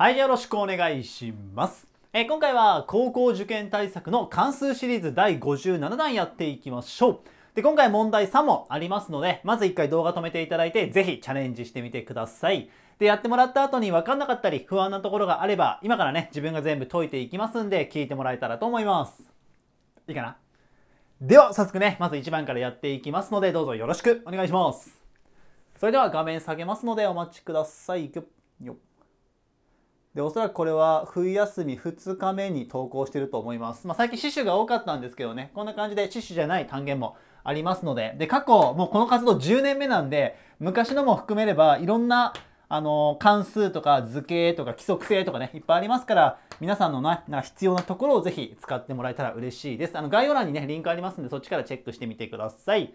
はい、よろしくお願いします。え今回は高校受験対策の関数シリーズ第57弾やっていきましょう。で、今回問題3もありますので、まず1回動画止めていただいて、ぜひチャレンジしてみてください。で、やってもらった後に分かんなかったり、不安なところがあれば、今からね、自分が全部解いていきますんで、聞いてもらえたらと思います。いいかなでは、早速ね、まず1番からやっていきますので、どうぞよろしくお願いします。それでは画面下げますのでお待ちください。よっで、おそらくこれは冬休み2日目に投稿してると思います。まあ、最近死守が多かったんですけどね、こんな感じで死守じゃない単元もありますので、で、過去、もうこの活動10年目なんで、昔のも含めれば、いろんな、あの、関数とか図形とか規則性とかね、いっぱいありますから、皆さんのな、な必要なところをぜひ使ってもらえたら嬉しいです。あの、概要欄にね、リンクありますんで、そっちからチェックしてみてください。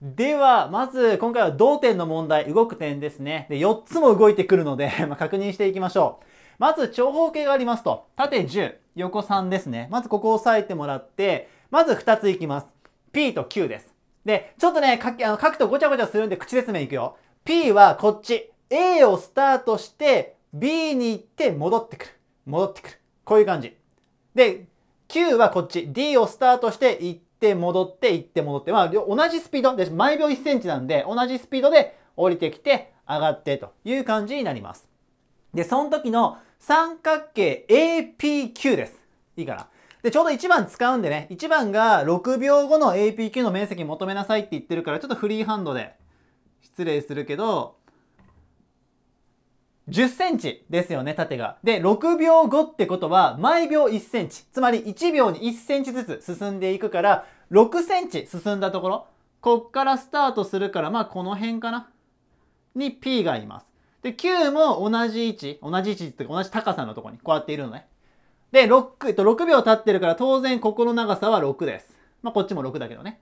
では、まず、今回は動点の問題、動く点ですね。で、4つも動いてくるので ま確認していきましょう。まず長方形がありますと、縦10、横3ですね。まずここを押さえてもらって、まず2ついきます。P と Q です。で、ちょっとね、書きあの書くとごちゃごちゃするんで口説明いくよ。P はこっち。A をスタートして、B に行って戻ってくる。戻ってくる。こういう感じ。で、Q はこっち。D をスタートして行って戻って行って戻って。まあ、同じスピード。で、毎秒1センチなんで、同じスピードで降りてきて上がってという感じになります。で、その時の三角形 APQ です。いいかなで、ちょうど1番使うんでね、1番が6秒後の APQ の面積求めなさいって言ってるから、ちょっとフリーハンドで失礼するけど、10センチですよね、縦が。で、6秒後ってことは、毎秒1センチ。つまり1秒に1センチずつ進んでいくから、6センチ進んだところ、こっからスタートするから、まあこの辺かな。に P がいます。で、9も同じ位置、同じ位置って同じ高さのとこに、こうやっているのね。で、6、と6秒経ってるから当然ここの長さは6です。まあ、こっちも6だけどね。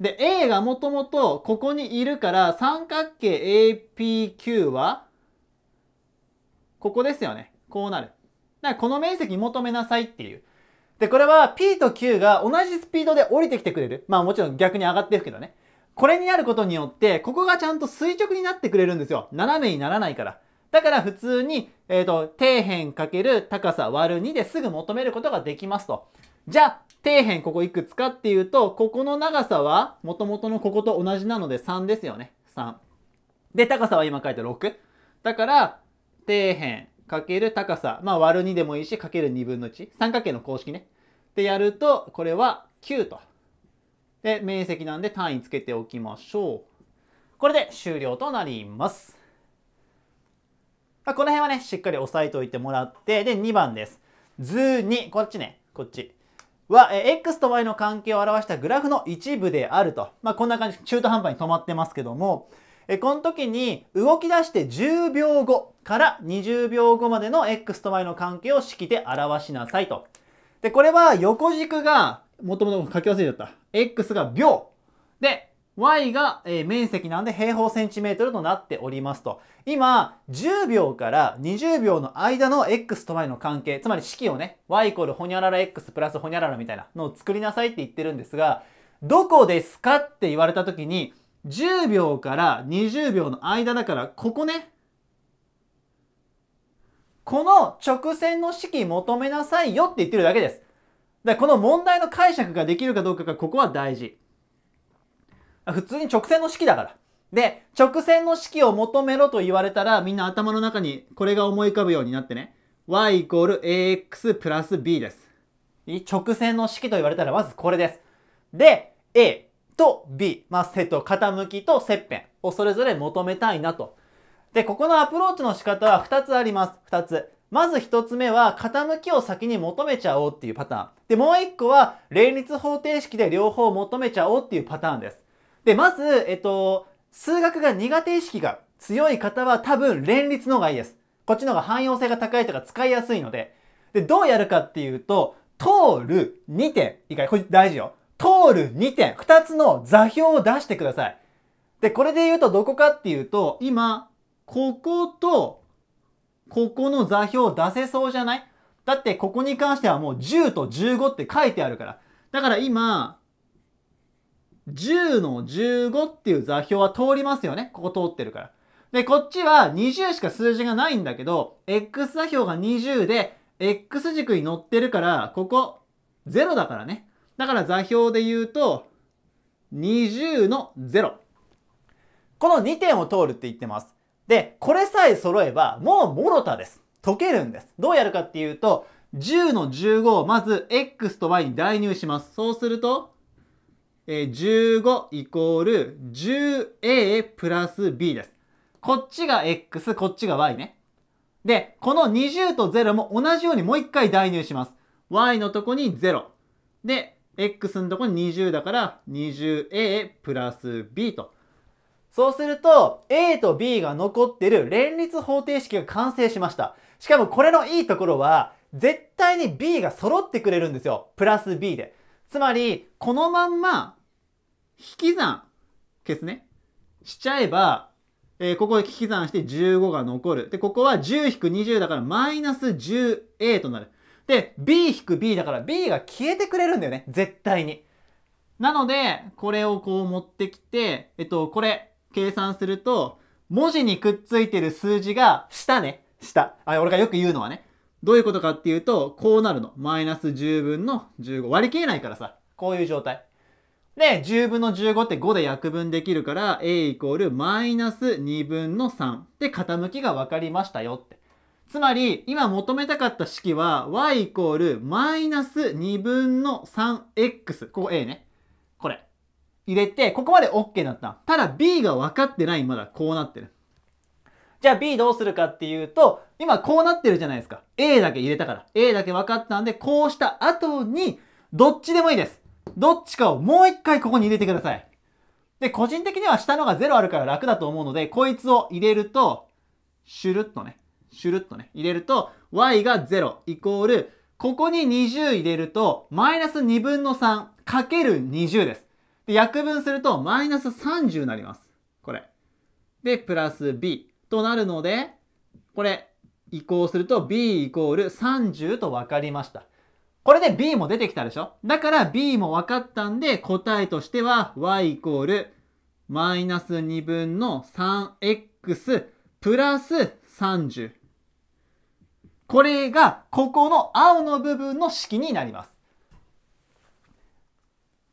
で、A がもともとここにいるから三角形 APQ は、ここですよね。こうなる。だからこの面積求めなさいっていう。で、これは P と Q が同じスピードで降りてきてくれる。まあもちろん逆に上がっていくけどね。これにあることによって、ここがちゃんと垂直になってくれるんですよ。斜めにならないから。だから普通に、えっ、ー、と、底辺かける高さ割る2ですぐ求めることができますと。じゃあ、底辺ここいくつかっていうと、ここの長さは、もともとのここと同じなので3ですよね。3。で、高さは今書いて6。だから、底辺かける高さ、まあ割る2でもいいし、かける2分の1。三角形の公式ね。でやると、これは9と。で、面積なんで単位つけておきましょう。これで終了となります。あ、この辺はね、しっかり押さえておいてもらって、で、2番です。図2、こっちね、こっち。は、え X と Y の関係を表したグラフの一部であると。まあ、こんな感じ、中途半端に止まってますけども、えこの時に動き出して10秒後から20秒後までの X と Y の関係を式で表しなさいと。で、これは横軸がもともと書き忘れちゃった。x が秒。で、y が、面積なんで平方センチメートルとなっておりますと。今、10秒から20秒の間の x と y の関係、つまり式をね、y イコールほにゃらら x プラスほにゃららみたいなのを作りなさいって言ってるんですが、どこですかって言われた時に、10秒から20秒の間だから、ここね。この直線の式求めなさいよって言ってるだけです。だこの問題の解釈ができるかどうかがここは大事。普通に直線の式だから。で、直線の式を求めろと言われたら、みんな頭の中にこれが思い浮かぶようになってね。y イコール ax プラス b です。直線の式と言われたらまずこれです。で、a と b、まあ、ット、傾きと切片をそれぞれ求めたいなと。で、ここのアプローチの仕方は2つあります。2つ。まず一つ目は傾きを先に求めちゃおうっていうパターン。で、もう一個は連立方程式で両方求めちゃおうっていうパターンです。で、まず、えっと、数学が苦手意識が強い方は多分連立の方がいいです。こっちの方が汎用性が高いとか使いやすいので。で、どうやるかっていうと、通る2点。いいかいこれ大事よ。通る2点。2つの座標を出してください。で、これで言うとどこかっていうと、今、こことここの座標出せそうじゃないだってここに関してはもう10と15って書いてあるから。だから今、10の15っていう座標は通りますよね。ここ通ってるから。で、こっちは20しか数字がないんだけど、x 座標が20で、x 軸に乗ってるから、ここ0だからね。だから座標で言うと、20の0。この2点を通るって言ってます。で、これさえ揃えば、もうもろたです。解けるんです。どうやるかっていうと、10の15をまず x と y に代入します。そうすると、えー、15イコール 10a プラス b です。こっちが x、こっちが y ね。で、この20と0も同じようにもう一回代入します。y のとこに0。で、x のとこに20だから 20a プラス b と。そうすると、A と B が残ってる連立方程式が完成しました。しかもこれのいいところは、絶対に B が揃ってくれるんですよ。プラス B で。つまり、このまんま、引き算、消すね。しちゃえば、えー、ここで引き算して15が残る。で、ここは10-20だからマイナス 10A となる。で、B-B だから B が消えてくれるんだよね。絶対に。なので、これをこう持ってきて、えっと、これ、計算すると、文字にくっついてる数字が下ね。下。あ、俺がよく言うのはね。どういうことかっていうと、こうなるの。マイナス10分の15。割り切れないからさ。こういう状態。で、10分の15って5で約分できるから、a イコールマイナス2分の3。で、傾きが分かりましたよって。つまり、今求めたかった式は、y イコールマイナス2分の 3x。ここ a ね。入れて、ここまで OK だった。ただ B が分かってない、まだこうなってる。じゃあ B どうするかっていうと、今こうなってるじゃないですか。A だけ入れたから。A だけ分かったんで、こうした後に、どっちでもいいです。どっちかをもう一回ここに入れてください。で、個人的には下のが0あるから楽だと思うので、こいつを入れると、シュルッとね、シュルッとね、入れると、y が0イコール、ここに20入れると、マイナス2分の3かける20です。で、約分するとマイナス30になります。これ。で、プラス b となるので、これ、移行すると b イコール30と分かりました。これで b も出てきたでしょだから b も分かったんで答えとしては y イコールマイナス2分の 3x プラス30。これがここの青の部分の式になります。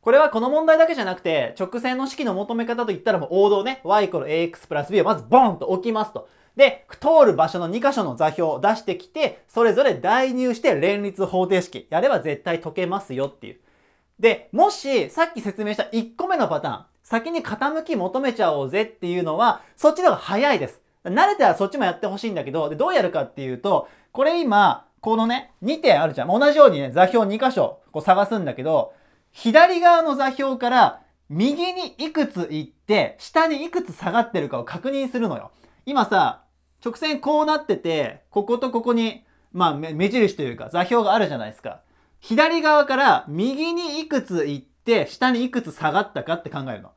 これはこの問題だけじゃなくて、直線の式の求め方といったらもう王道ね、y イコール ax プラス b をまずボンと置きますと。で、通る場所の2箇所の座標を出してきて、それぞれ代入して連立方程式やれば絶対解けますよっていう。で、もし、さっき説明した1個目のパターン、先に傾き求めちゃおうぜっていうのは、そっちの方が早いです。慣れたらそっちもやってほしいんだけど、で、どうやるかっていうと、これ今、このね、2点あるじゃん。同じようにね、座標2箇所こう探すんだけど、左側の座標から右にいくつ行って、下にいくつ下がってるかを確認するのよ。今さ、直線こうなってて、こことここに、まあ、目印というか座標があるじゃないですか。左側から右にいくつ行って、下にいくつ下がったかって考えるの。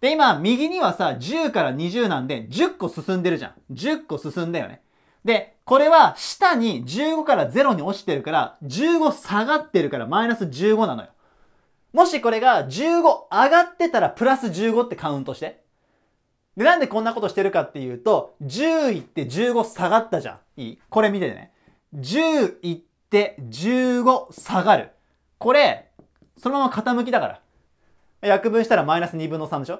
で、今、右にはさ、10から20なんで、10個進んでるじゃん。10個進んだよね。で、これは下に15から0に落ちてるから、15下がってるからマイナス15なのよ。もしこれが15上がってたらプラス15ってカウントして。で、なんでこんなことしてるかっていうと、10行って15下がったじゃん。いいこれ見ててね。10行って15下がる。これ、そのまま傾きだから。約分したらマイナス2分の3でしょ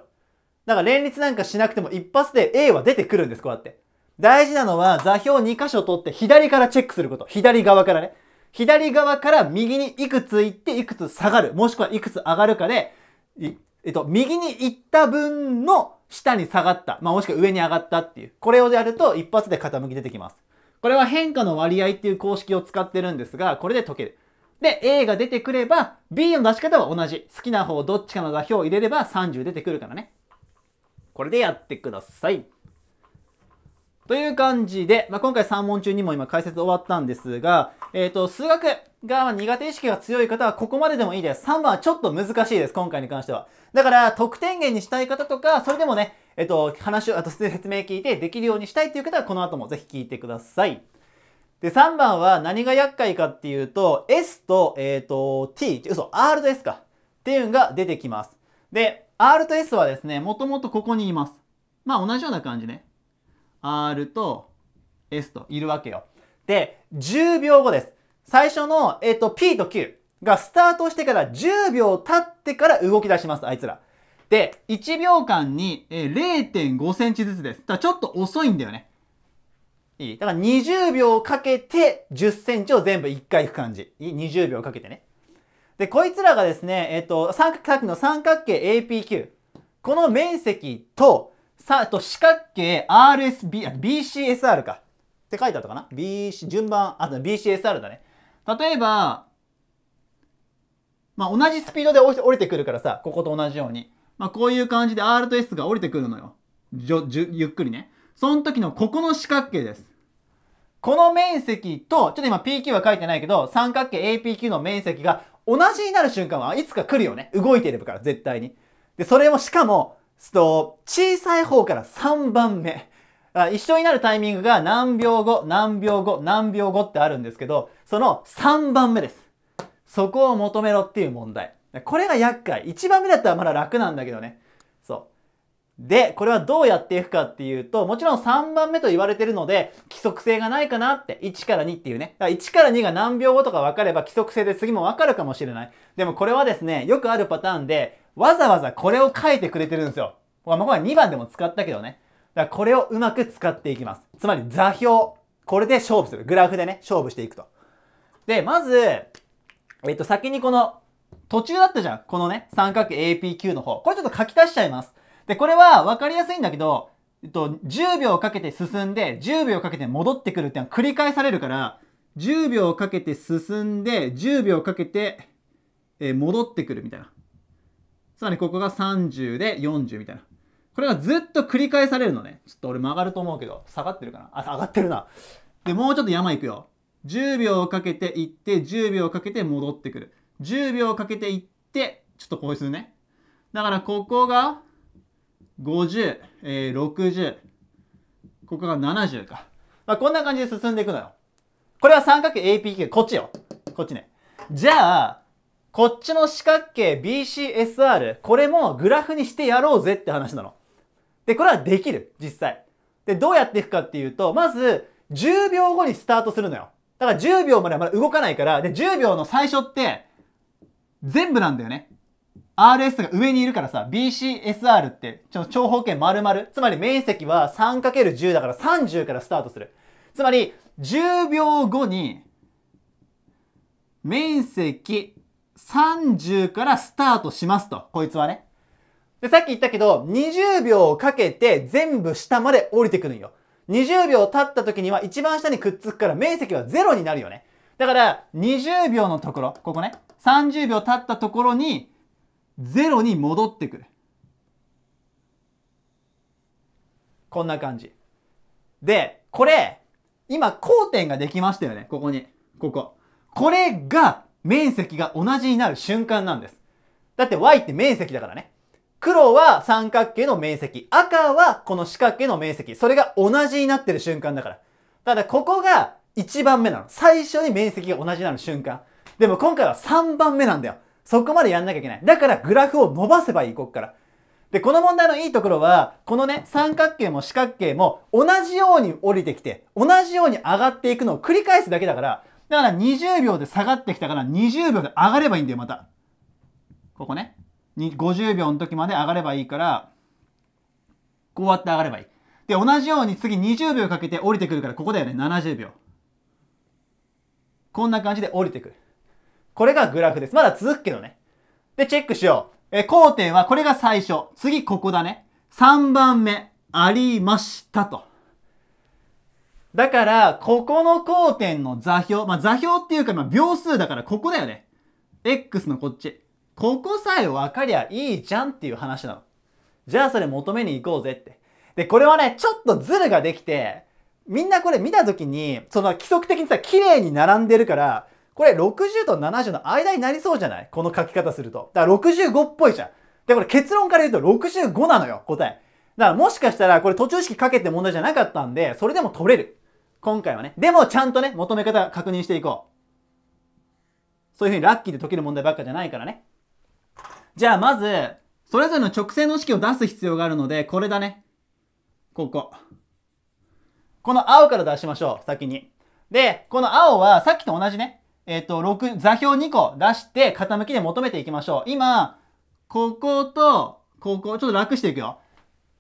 だから連立なんかしなくても一発で A は出てくるんです、こうやって。大事なのは座標2箇所取って左からチェックすること。左側からね。左側から右にいくつ行っていくつ下がる、もしくはいくつ上がるかで、えっと、右に行った分の下に下がった、まあ、もしくは上に上がったっていう。これをやると一発で傾き出てきます。これは変化の割合っていう公式を使ってるんですが、これで解ける。で、A が出てくれば、B の出し方は同じ。好きな方どっちかの座標を入れれば30出てくるからね。これでやってください。という感じで、まあ、今回3問中にも今解説終わったんですが、えっ、ー、と、数学が苦手意識が強い方はここまででもいいです。3番はちょっと難しいです、今回に関しては。だから、得点源にしたい方とか、それでもね、えっ、ー、と、話を、あと説明聞いてできるようにしたいっていう方は、この後もぜひ聞いてください。で、3番は何が厄介かっていうと、S と、えっ、ー、と、T、嘘、R と S か。っていうのが出てきます。で、R と S はですね、もともとここにいます。まあ、同じような感じね。R と S といるわけよ。で、10秒後です。最初の、えっ、と、P と Q がスタートしてから10秒経ってから動き出します、あいつら。で、1秒間に0.5センチずつです。だからちょっと遅いんだよね。いいだから20秒かけて10センチを全部1回いく感じ。いい ?20 秒かけてね。で、こいつらがですね、えっ、と、さっきの三角形 APQ。この面積とさあ、と、四角形 RSB、BCSR か。って書いてあったかな ?BC、順番、あと BCSR だね。例えば、まあ、同じスピードで降りてくるからさ、ここと同じように。まあ、こういう感じで R と S が降りてくるのよ。じょじゅゆっくりね。その時のここの四角形です。この面積と、ちょっと今 PQ は書いてないけど、三角形 APQ の面積が同じになる瞬間はいつか来るよね。動いてるから、絶対に。で、それもしかも、と小さい方から3番目一緒になるタイミングが何秒後何秒後何秒後ってあるんですけどその3番目ですそこを求めろっていう問題これが厄介1番目だったらまだ楽なんだけどねそうでこれはどうやっていくかっていうともちろん3番目と言われてるので規則性がないかなって1から2っていうねから1から2が何秒後とか分かれば規則性で次も分かるかもしれないでもこれはですねよくあるパターンでわざわざこれを書いてくれてるんですよ。まあ、こ2番でも使ったけどね。だからこれをうまく使っていきます。つまり座標。これで勝負する。グラフでね、勝負していくと。で、まず、えっと、先にこの、途中だったじゃん。このね、三角 APQ の方。これちょっと書き足しちゃいます。で、これは分かりやすいんだけど、えっと、10秒かけて進んで、10秒かけて戻ってくるってのは繰り返されるから、10秒かけて進んで、10秒かけて、えー、戻ってくるみたいな。つまりここが30で40みたいな。これがずっと繰り返されるのね。ちょっと俺曲がると思うけど、下がってるかなあ、上がってるな。で、もうちょっと山行くよ。10秒かけて行って、10秒かけて戻ってくる。10秒かけて行って、ちょっとこうするね。だからここが50、えー、60、ここが70か。まあ、こんな感じで進んでいくのよ。これは角形、a p k こっちよ。こっちね。じゃあ、こっちの四角形 BCSR、これもグラフにしてやろうぜって話なの。で、これはできる、実際。で、どうやっていくかっていうと、まず、10秒後にスタートするのよ。だから10秒まではまだ動かないから、で、10秒の最初って、全部なんだよね。RS が上にいるからさ、BCSR って、ちょ長方形丸々。つまり面積は 3×10 だから30からスタートする。つまり、10秒後に、面積30からスタートしますと、こいつはね。で、さっき言ったけど、20秒かけて全部下まで降りてくるんよ。20秒経った時には一番下にくっつくから面積は0になるよね。だから、20秒のところ、ここね、30秒経ったところに、0に戻ってくる。こんな感じ。で、これ、今、交点ができましたよね。ここに。ここ。これが、面積が同じになる瞬間なんです。だって y って面積だからね。黒は三角形の面積、赤はこの四角形の面積、それが同じになってる瞬間だから。ただここが1番目なの。最初に面積が同じなの瞬間。でも今回は3番目なんだよ。そこまでやんなきゃいけない。だからグラフを伸ばせばいい、こっから。で、この問題のいいところは、このね、三角形も四角形も同じように降りてきて、同じように上がっていくのを繰り返すだけだから、だから20秒で下がってきたから20秒で上がればいいんだよ、また。ここね。50秒の時まで上がればいいから、こうやって上がればいい。で、同じように次20秒かけて降りてくるから、ここだよね、70秒。こんな感じで降りてくる。これがグラフです。まだ続くけどね。で、チェックしよう。え、交点はこれが最初。次ここだね。3番目、ありましたと。だから、ここの交点の座標、まあ、座標っていうか、まあ、秒数だからここだよね。x のこっち。ここさえ分かりゃいいじゃんっていう話なの。じゃあそれ求めに行こうぜって。で、これはね、ちょっとズルができて、みんなこれ見たときに、その規則的にさ、綺麗に並んでるから、これ60と70の間になりそうじゃないこの書き方すると。だから65っぽいじゃん。で、これ結論から言うと65なのよ、答え。だからもしかしたらこれ途中式かけて問題じゃなかったんで、それでも取れる。今回はね。でもちゃんとね、求め方確認していこう。そういう風にラッキーで解ける問題ばっかじゃないからね。じゃあまず、それぞれの直線の式を出す必要があるので、これだね。ここ。この青から出しましょう、先に。で、この青はさっきと同じね、えっ、ー、と、6、座標2個出して傾きで求めていきましょう。今、ここと、ここ、ちょっと楽していくよ。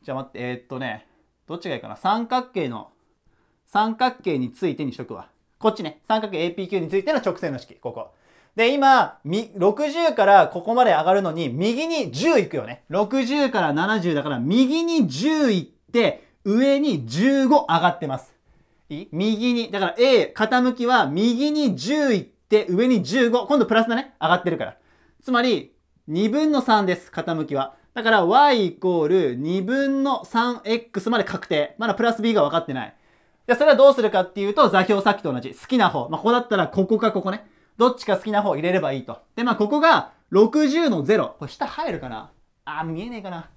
じゃあ待って、えー、っとね、どっちがいいかな三角形の三角形についてにしとくわ。こっちね。三角形 APQ についての直線の式。ここ。で、今、60からここまで上がるのに、右に10いくよね。60から70だから、右に10行って、上に15上がってます。いい右に、だから A、傾きは右に10行って、上に15、今度プラスだね。上がってるから。つまり、2分の3です、傾きは。だから、y イコール2分の 3x まで確定。まだプラス b が分かってない。で、それはどうするかっていうと、座標さっきと同じ。好きな方。まあ、ここだったらここかここね。どっちか好きな方入れればいいと。で、まあ、ここが60の0。これ下入るかなあ見えねえかな。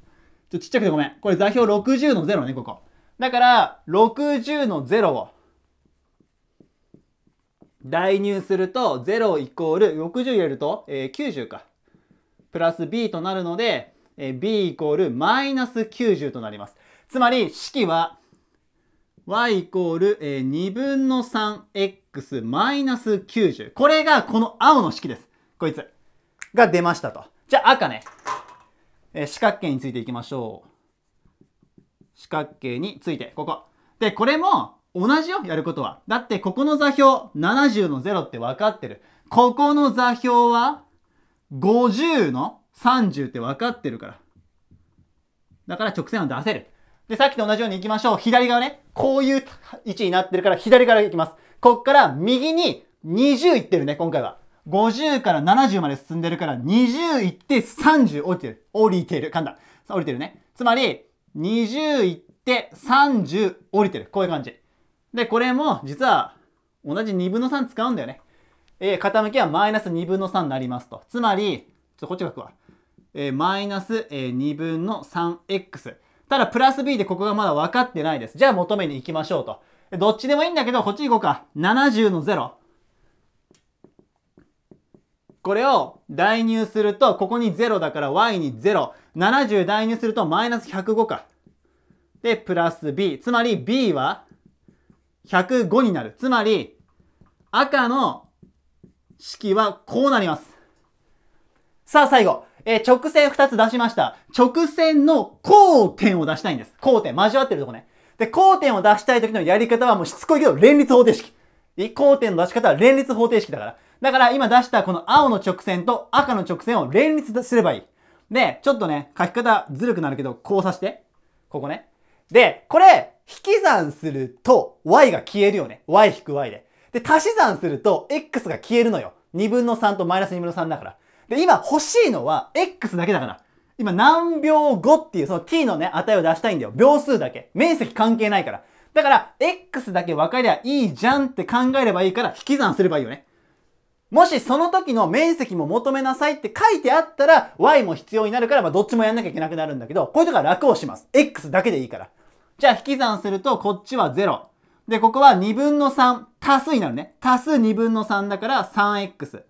ちょ、っとちっちゃくてごめん。これ座標60の0ね、ここ。だから、60の0を代入すると、0イコール、60入れると、えー、90か。プラス b となるので、えー、b イコールマイナス90となります。つまり、式は y イコール、えー、2分の 3x マイナス90。これがこの青の式です。こいつ。が出ましたと。じゃあ赤ね。えー、四角形についていきましょう。四角形について、ここ。で、これも同じよ、やることは。だってここの座標、70の0って分かってる。ここの座標は、50の30って分かってるから。だから直線は出せる。で、さっきと同じように行きましょう。左側ね。こういう位置になってるから左から行きます。こっから右に20いってるね、今回は。50から70まで進んでるから20いって30降りてる。降りてる。簡単。降りてるね。つまり、20いって30降りてる。こういう感じ。で、これも実は同じ2分の3使うんだよね。えー、傾きはマイナス2分の3になりますと。つまり、ちょっとこっち書くわ。えー、マイナス2分の 3x。ただ、プラス B でここがまだ分かってないです。じゃあ求めに行きましょうと。どっちでもいいんだけど、こっち行こうか。70の0。これを代入すると、ここに0だから y に0。70代入するとマイナス105か。で、プラス b。つまり b は105になる。つまり、赤の式はこうなります。さあ、最後。えー、直線2つ出しました。直線の交点を出したいんです。交点、交わってるとこね。で、交点を出したい時のやり方はもうしつこいけど、連立方程式。交点の出し方は連立方程式だから。だから今出したこの青の直線と赤の直線を連立すればいい。で、ちょっとね、書き方ずるくなるけど、交差して。ここね。で、これ、引き算すると y が消えるよね。y 引く y で。で、足し算すると x が消えるのよ。2分の3とマイナス2分の3だから。で、今欲しいのは X だけだから。今何秒後っていうその t のね、値を出したいんだよ。秒数だけ。面積関係ないから。だから、X だけ分かりゃいいじゃんって考えればいいから引き算すればいいよね。もしその時の面積も求めなさいって書いてあったら Y も必要になるから、まあ、どっちもやんなきゃいけなくなるんだけど、こういうとこは楽をします。X だけでいいから。じゃあ引き算するとこっちは0。で、ここは2分の3足すになるね。足す2分の3だから 3X。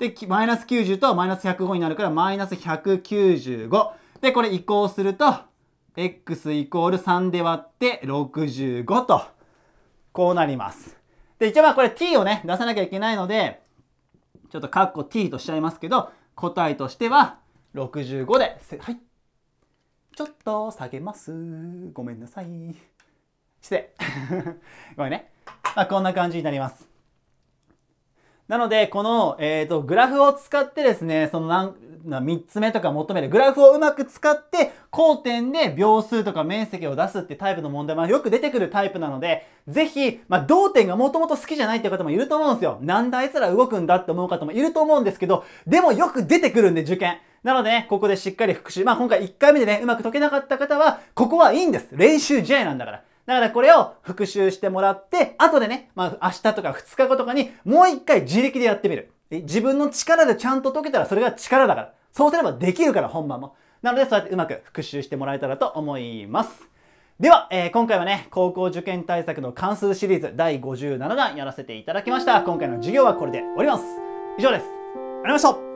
で、マイナス90とマイナス105になるから、マイナス195。で、これ移行すると、x イコール3で割って65と、こうなります。で、一応まあこれ t をね、出さなきゃいけないので、ちょっとカッコ t としちゃいますけど、答えとしては65で、はい。ちょっと下げます。ごめんなさい。して。ごめんね。まあ、こんな感じになります。なので、この、えっ、ー、と、グラフを使ってですね、その何、3つ目とか求めるグラフをうまく使って交点で秒数とか面積を出すってタイプの問題もよく出てくるタイプなのでぜひ、まあ、同点がもともと好きじゃないっていう方もいると思うんですよなんだあいつら動くんだって思う方もいると思うんですけどでもよく出てくるんで受験なので、ね、ここでしっかり復習。まあ、今回1回目でね、うまく解けなかった方は、ここはいいんです。練習試合なんだから。だからこれを復習してもらって、後でね、まあ明日とか2日後とかにもう一回自力でやってみる。自分の力でちゃんと解けたらそれが力だから。そうすればできるから本番も。なのでそうやってうまく復習してもらえたらと思います。では、えー、今回はね、高校受験対策の関数シリーズ第57弾やらせていただきました。今回の授業はこれで終わります。以上です。ありがとうございました。